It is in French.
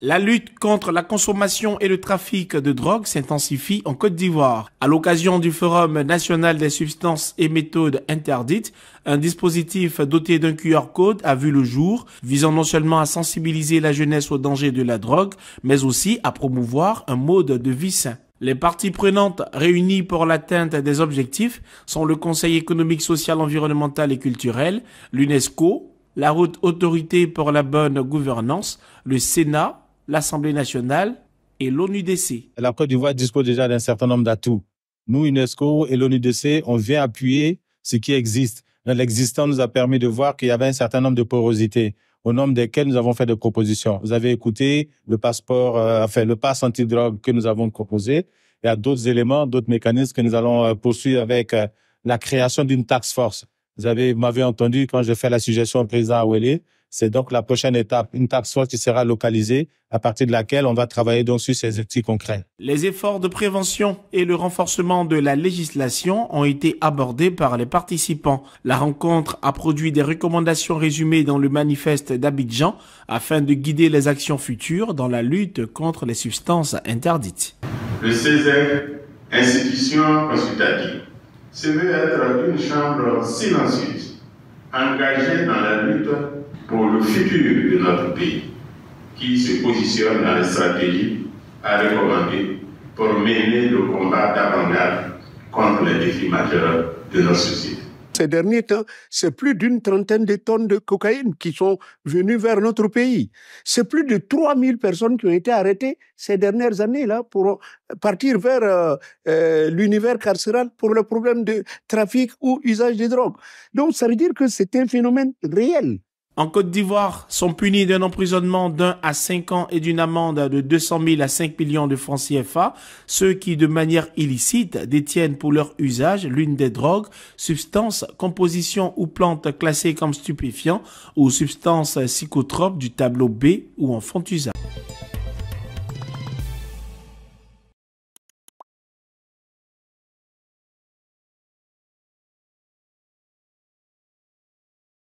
La lutte contre la consommation et le trafic de drogue s'intensifie en Côte d'Ivoire. À l'occasion du Forum national des substances et méthodes interdites, un dispositif doté d'un QR code a vu le jour, visant non seulement à sensibiliser la jeunesse au danger de la drogue, mais aussi à promouvoir un mode de vie sain. Les parties prenantes réunies pour l'atteinte des objectifs sont le Conseil économique, social, environnemental et culturel, l'UNESCO, la Route autorité pour la bonne gouvernance, le Sénat, l'Assemblée nationale et l'ONUDC. La Côte d'Ivoire dispose déjà d'un certain nombre d'atouts. Nous, UNESCO et l'ONUDC, on vient appuyer ce qui existe. L'existant nous a permis de voir qu'il y avait un certain nombre de porosités au nombre desquelles nous avons fait des propositions. Vous avez écouté le passeport, euh, enfin le pass antidrogue que nous avons proposé. Il y a d'autres éléments, d'autres mécanismes que nous allons euh, poursuivre avec euh, la création d'une taxe force. Vous avez m'avez entendu quand j'ai fait la suggestion au président Aouelé c'est donc la prochaine étape, une taxe force qui sera localisée, à partir de laquelle on va travailler donc sur ces outils concrets. Les efforts de prévention et le renforcement de la législation ont été abordés par les participants. La rencontre a produit des recommandations résumées dans le manifeste d'Abidjan afin de guider les actions futures dans la lutte contre les substances interdites. Le CESEC, institution consultative, se veut être une chambre silencieuse, engagée dans la lutte futur de notre pays, qui se positionne dans les stratégies à recommander pour mener le combat d'avant-garde contre les défis majeurs de notre société. Ces derniers temps, c'est plus d'une trentaine de tonnes de cocaïne qui sont venues vers notre pays. C'est plus de 3000 personnes qui ont été arrêtées ces dernières années-là pour partir vers euh, euh, l'univers carcéral pour le problème de trafic ou usage des drogues. Donc, ça veut dire que c'est un phénomène réel en Côte d'Ivoire sont punis d'un emprisonnement d'un à cinq ans et d'une amende de 200 000 à 5 millions de francs CFA ceux qui, de manière illicite, détiennent pour leur usage l'une des drogues, substances, compositions ou plantes classées comme stupéfiants ou substances psychotropes du tableau B ou en font usage.